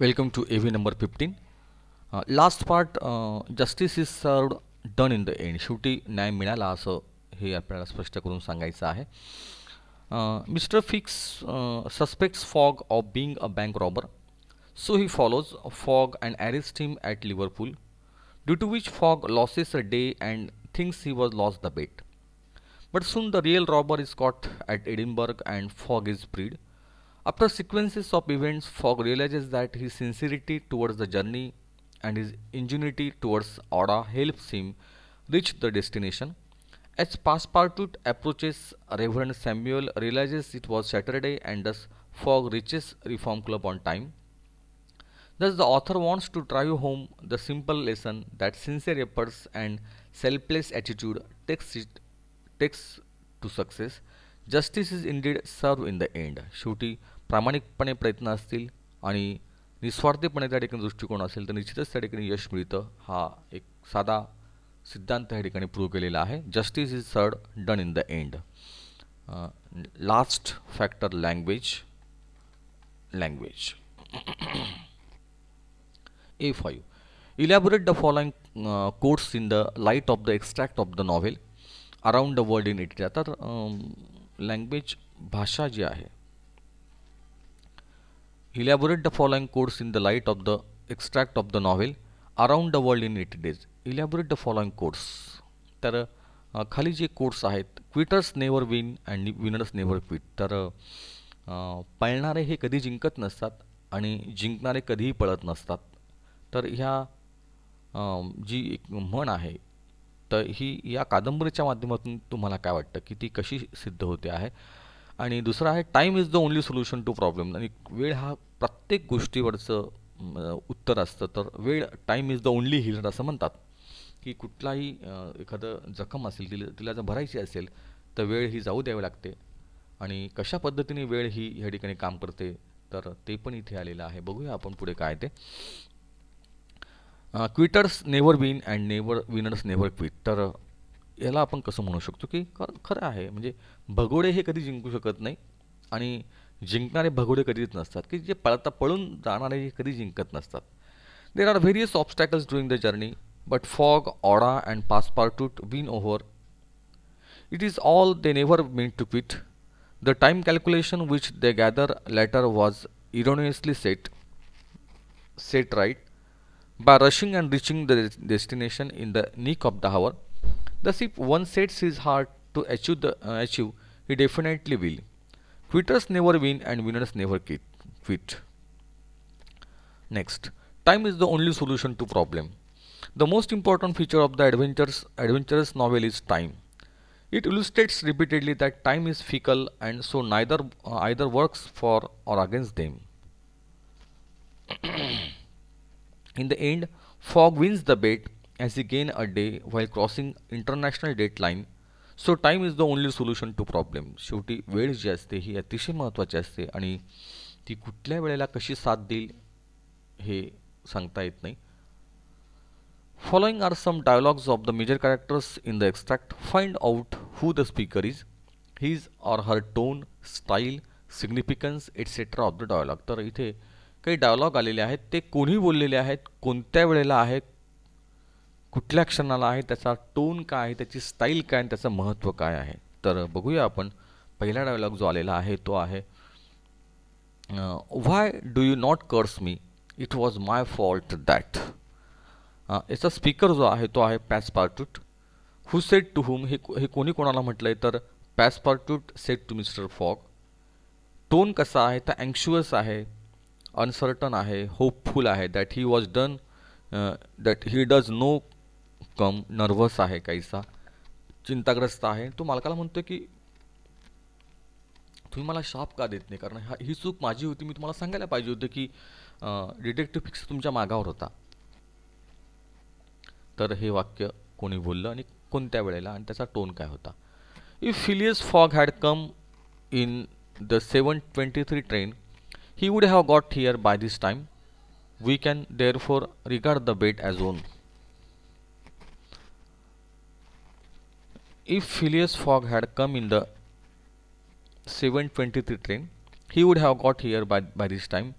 welcome to AV number 15 uh, last part uh, justice is served done in the end shooty name mina laso here plus first akurun sangai sahe uh, mr. fix suspects fog of being a bank robber so he follows fog and arrests him at Liverpool due to which fog loses a day and thinks he was lost the bait but soon the real robber is caught at Edinburgh and fog is freed. After sequences of events, Fogg realizes that his sincerity towards the journey and his ingenuity towards Aura helps him reach the destination. As Passepartout approaches, Reverend Samuel realizes it was Saturday and thus Fogg reaches Reform Club on time. Thus, the author wants to drive home the simple lesson that sincere efforts and selfless attitude takes it takes to success. Justice is indeed served in the end. Shuti प्रामाणिकपणे प्रयत्न असतील आणि निस्वार्थीपणे त्या ठिकाणी दृष्टिकोन असेल तर निश्चितच त्या ठिकाणी यश मिळतं हा एक साधा सिद्धांत ह्या ठिकाणी प्रूव्ह केलेला आहे justice is served done in the end last factor language language a five elaborate the following course in the light of the extract of the novel around the world in it तर language um, भाषा जी आहे elaborate the following course in the light of the extract of the novel around the world in eighty days elaborate the following course तर खाली जे course आहेत quitters never win and winners never quit तर पळणारे हे कधी जिंकत नसतात आणि जिंकणारे कधीही पळत नसतात तर ह्या जी एक म्हण आहे तर ही या कादंबरीच्या माध्यमातून तुम्हाला काय वाटतं की ती कशी सिद्ध होते आहे आणि दुसरा आहे time is the only solution to problem आणि वेळ हा प्रत्येक गोष्टीवरचं उत्तर असतं तर वेळ time is the only healer असं म्हणतात की कुठलाही एखादं जखम असेल तिला तिला जर भरायची असेल तर वेळ ही जाऊ द्यावी लागते आणि कशा पद्धतीने वेळ ही ह्या ठिकाणी काम करते तर ते पण इथे आलेलं आहे बघूया आपण पुढे काय ते quitters never win and never winners never quit तर याला आपण कसं म्हणू शकतो की खरं आहे म्हणजे भगोडे हे कधी जिंकू शकत नाही आणि जिंकणारे भगोडे कधीच नसतात की जे पळता पळून जाणारे हे कधी जिंकत नसतात there are various obstacles during the journey but Fogg Aouda and Passepartout win over it is all they never mean to quit the time calculation which they gather later was erroneously set set right by rushing and reaching the destination in the nick of the hour Thus, if one sets his heart to achieve, the, uh, achieve he definitely will. Quitters never win and winners never quit. quit. Next, time is the only solution to problem. The most important feature of the adventures, adventurous novel is time. It illustrates repeatedly that time is fickle and so neither uh, either works for or against them. In the end, fog wins the bet as we gain a day while crossing international date so time is the only solution to problem शेवटी वेळ जी असते ही अतिशय महत्त्वाची असते आणि ती कुठल्या वेळेला कशी साथ देईल हे सांगता येत नाही following are some dialogues of the major characters in the extract find out who the speaker is his or her tone style significance etcetera of the dialogue तर इथे काही डायलॉग आलेले आहेत ते कोणी बोललेले आहेत कोणत्या वेळेला आहेत कुठल्या क्षणाला आहे त्याचा टोन काय आहे त्याची स्टाईल काय आणि त्याचं महत्त्व काय आहे तर बघूया आपण पहिला डायलॉग जो आलेला आहे तो आहे व्हाय do you not curse me it was my fault that याचा स्पीकर जो आहे तो आहे Passepartout who said to whom हे हे कोणी कोणाला म्हटलं आहे तर Passepartout said to mister Fogg tone कसा आहे तर अँक्शुअस आहे अनसर्टन आहे होपफुल आहे that he was done that he does no come nervous आहे काहीसा चिंताग्रस्त आहे तो मालकाला म्हणतो की तुम्ही मला शाप का देत नाही कारण हा ही चूक माझी होती मी तुम्हाला सांगायला पाहिजे होते की डिटेक्टिव्ह फिक्स तुमच्या मागावर होता तर हे वाक्य कोणी बोललं आणि कोणत्या वेळेला आणि त्याचा टोन काय होता if Phileas Fogg had come in the seven twenty three train he would have got here by this time we can therefore regard the bet as won if Phileas Fogg had come in the seven twenty three train he would have got here by, by this time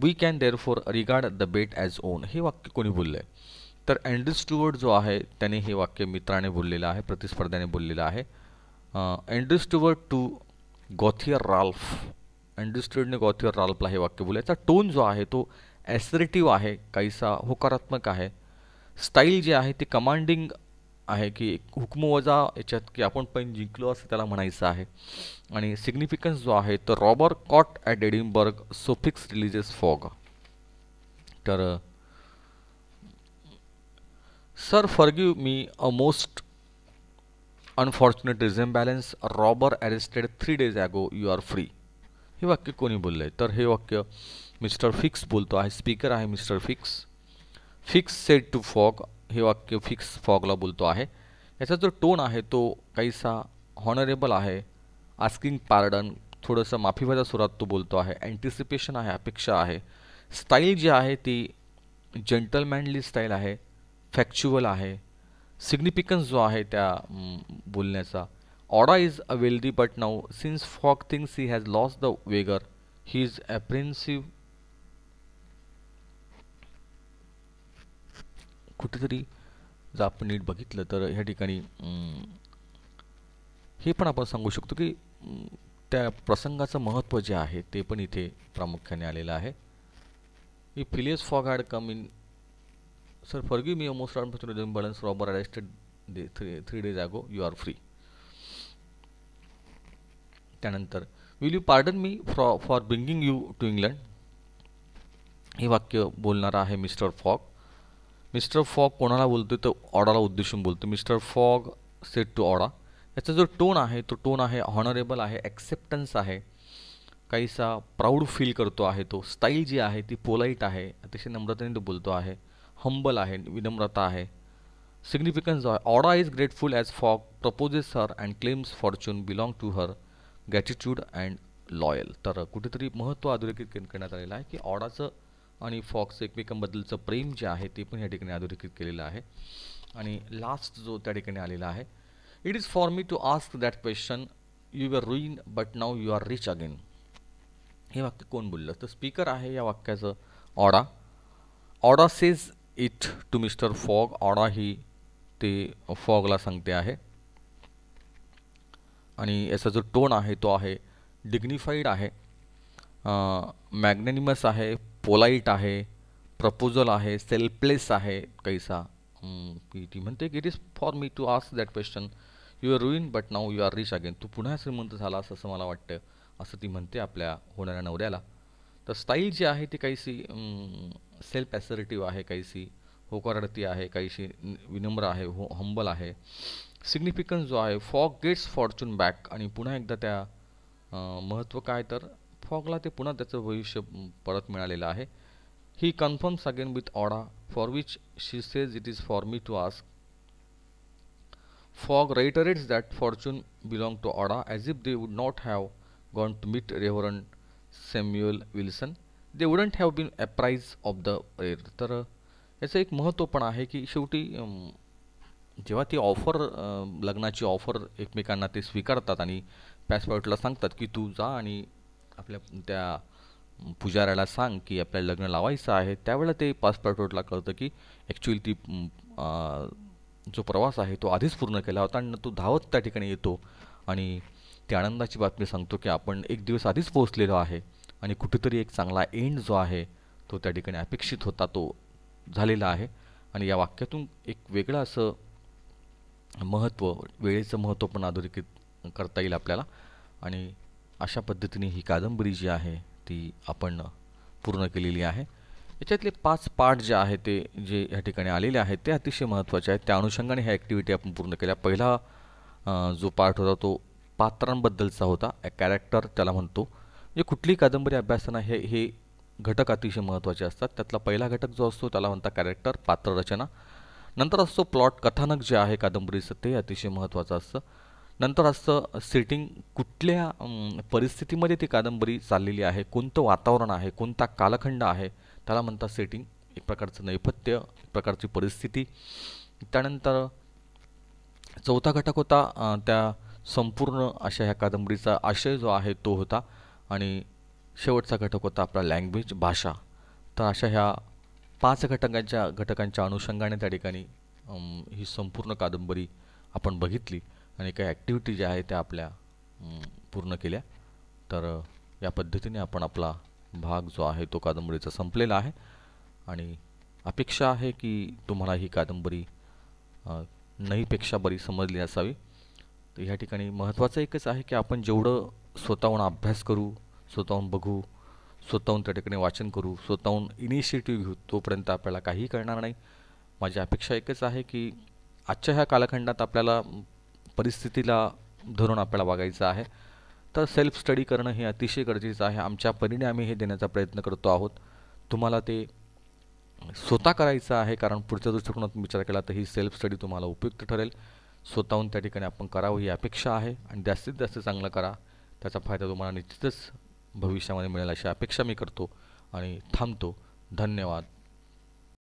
we can therefore regard the bet as won हे वाक्य कोणी बोललं आहे तर Andrew Stuart जो आहे त्याने हे वाक्य मित्राने बोललेलं आहे प्रतिस्पर्ध्याने बोललेलं आहे Andrew Stuart to Gauthier Ralph Andrew स्टुअर्डने गॉथियर राल्फला हे वाक्य बोलले त्याचा टोन जो आहे तो ॲसरेटिव्ह आहे काहीसा होकारात्मक आहे स्टाईल जी आहे ती कमांडिंग आहे की हुकमवजा याच्यात की आपण पण जिंकलो असं त्याला म्हणायचं आहे आणि सिग्निफिकन्स जो आहे तर robber caught at Edinburgh so Fix releases Fogg तर sir forgive me a most unfortunate resemblance robber arrested three days ago you are free हे वाक्य कोणी बोललं आहे तर हे वाक्य मिस्टर फिक्स बोलतो आहे स्पीकर आहे mister Fix Fix said to Fogg हे वाक्य फिक्स फॉगला बोलतो आहे याचा जो टोन आहे तो काहीसा हॉनरेबल आहे आस्किंग पार्डन थोडंसं माफीवाच्या सुरात तो बोलतो आहे अँटिसिपेशन आहे अपेक्षा आहे स्टाईल जी आहे ती जेंटलमॅनली स्टाईल आहे फॅक्च्युअल आहे सिग्निफिकन्स जो आहे त्या बोलण्याचा Aouda is a wealthy but now since Fogg things he has loss the wager he is apprehensive कुठेतरी जर आपण नीट बघितलं तर ह्या ठिकाणी हे पण आपण सांगू शकतो की त्या प्रसंगाचं महत्त्व जे आहे ते पण इथे प्रामुख्याने आलेलं आहे ही Phileas Fogg had come in sir forgive me most resemblance robber arrested day three three days ago you are free त्यानंतर will you pardon me for for bringing you to England हे वाक्य बोलणारं आहे mister fog mister fog कोणाला बोलतो तर ऑडाला उद्देशून बोलतो mister Fogg said to Aouda याचा जो टोन आहे तो टोन आहे हॉनरेबल आहे ॲक्सेप्टन्स आहे काहीसा प्राऊड फील करतो आहे तो स्टाईल जी आहे ती पोलाईट आहे अतिशय नम्रतेने तो बोलतो आहे हंबल आहे विनम्रता आहे सिग्निफिकन्स आहे Aouda is grateful as Fogg proposes her and claims fortune belong to her gratitude and loyal तर कुठेतरी महत्त्व अधोरेखित करण्यात आलेलं आहे की ऑडाचं आणि फॉक्स एकमेकांबद्दलचं प्रेम जे आहे ते पण या ठिकाणी अधोरेखित केलेलं आहे आणि लास्ट जो त्या ठिकाणी आलेला आहे it is for me to ask that question you were ruin but now you are rich again हे वाक्य कोण बोललं तर स्पीकर आहे या वाक्याचं Aouda Aouda says it to mister Fogg Aouda ही ते फॉगला सांगते आहे आणि याचा जो टोन आहे तो आहे डिग्निफाईड आहे मॅग्नेनिमस आहे पोलाईट आहे प्रपोजल आहे सेल्फलेस आहे कैसा ती म्हणते it is for me to ask that question you are ruin but now you are rich again तू पुन्हा श्रीमंत झाला असं मला वाटतं असं ती म्हणते आपल्या होणाऱ्या नवऱ्याला तर स्टाईल जी आहे ती काहीशी सेल्फ ॲसरेटिव्ह आहे काहीशी होकारडती आहे काहीशी विनम्र आहे हो हंबल आहे सिग्निफिकन्स जो आहे फॉग गेट्स फॉर्च्यून बॅक आणि पुन्हा एकदा त्या महत्त्व काय तर फॉगला ते पुन्हा त्याचं भविष्य परत मिळालेलं आहे he confirms again with Aouda for which she says it is for me to ask Fogg reiterates that fortune belong to Aouda as if they would not have gone to meet reverend Samuel Wilson they wouldn't have been apprised of the heir तर याचं एक महत्त्व पण आहे की शेवटी जेव्हा ती ऑफर लग्नाची ऑफर एकमेकांना ते स्वीकारतात आणि पॅसपोर्टला सांगतात की तू जा आणि आपल्या त्या पुजाऱ्याला सांग की आपल्याला लग्न लावायचं आहे त्यावेळेला ते पासपोर्ट रोडला कळतं की ॲक्च्युली ती जो प्रवास आहे तो आधीच पूर्ण केला होता आणि तो धावत त्या ठिकाणी येतो आणि त्या आनंदाची बातमी सांगतो की आपण एक दिवस आधीच पोहोचलेलो आहे आणि कुठेतरी एक चांगला एंड जो आहे तो त्या ठिकाणी अपेक्षित होता तो झालेला आहे आणि या वाक्यातून एक वेगळं असं महत्त्व वेळेचं महत्त्व पण अधोरेखित करता येईल आपल्याला आणि अशा पद्धतीने ही कादंबरी जी आहे ती आपण पूर्ण केलेली आहे याच्यातले पाच पार्ट जे आहे ते जे या ठिकाणी आलेले आहेत ते अतिशय महत्त्वाचे आहेत त्या अनुषंगाने ह्या ॲक्टिव्हिटी आपण पूर्ण केल्या पहिला जो पार्ट होता तो पात्रांबद्दलचा होता कॅरेक्टर त्याला म्हणतो म्हणजे कुठलीही कादंबरी अभ्यासताना हे हे घटक अतिशय महत्त्वाचे असतात त्यातला पहिला घटक जो असतो त्याला म्हणतात कॅरेक्टर पात्र रचना नंतर असतो प्लॉट कथानक जे आहे कादंबरीचं ते अतिशय महत्त्वाचं असतं नंतर असतं सेटिंग कुठल्या परिस्थितीमध्ये ती कादंबरी चाललेली आहे कोणतं वातावरण आहे कोणता कालखंड आहे त्याला म्हणतात सेटिंग एक प्रकारचं नैपथ्य एक प्रकारची परिस्थिती त्यानंतर चौथा घटक होता त्या संपूर्ण अशा ह्या कादंबरीचा आशय जो आहे तो होता आणि शेवटचा घटक होता आपला लँग्वेज भाषा तर अशा ह्या पाच घटकांच्या घटकांच्या अनुषंगाने त्या ठिकाणी ही संपूर्ण कादंबरी आपण बघितली आणि काही ॲक्टिव्हिटी ज्या आहेत त्या आपल्या पूर्ण केल्या तर या पद्धतीने आपण आपला भाग जो आहे तो कादंबरीचा संपलेला आहे आणि अपेक्षा आहे की तुम्हाला ही कादंबरी नहीपेक्षा बरी समजली असावी तर ह्या ठिकाणी महत्त्वाचं एकच आहे की आपण जेवढं स्वतःहून अभ्यास करू स्वतःहून बघू स्वतःहून त्या ठिकाणी वाचन करू स्वतःहून इनिशिएटिव्ह घेऊ तोपर्यंत आपल्याला काहीही करणार नाही माझी अपेक्षा एकच आहे की आजच्या ह्या कालखंडात आपल्याला परिस्थितीला धरून आपल्याला वागायचं आहे तर सेल्फ स्टडी करणं हे अतिशय गरजेचं आहे आमच्या परीने आम्ही हे देण्याचा प्रयत्न करतो आहोत तुम्हाला ते स्वतः करायचं आहे कारण पुढच्या दृष्टिकोनात विचार केला तर ही सेल्फ स्टडी तुम्हाला उपयुक्त ठरेल स्वतःहून त्या ठिकाणी आपण करावं ही अपेक्षा आहे आणि जास्तीत जास्त चांगला करा त्याचा फायदा तुम्हाला निश्चितच भविष्यामध्ये मिळेल अशी अपेक्षा मी करतो आणि थांबतो धन्यवाद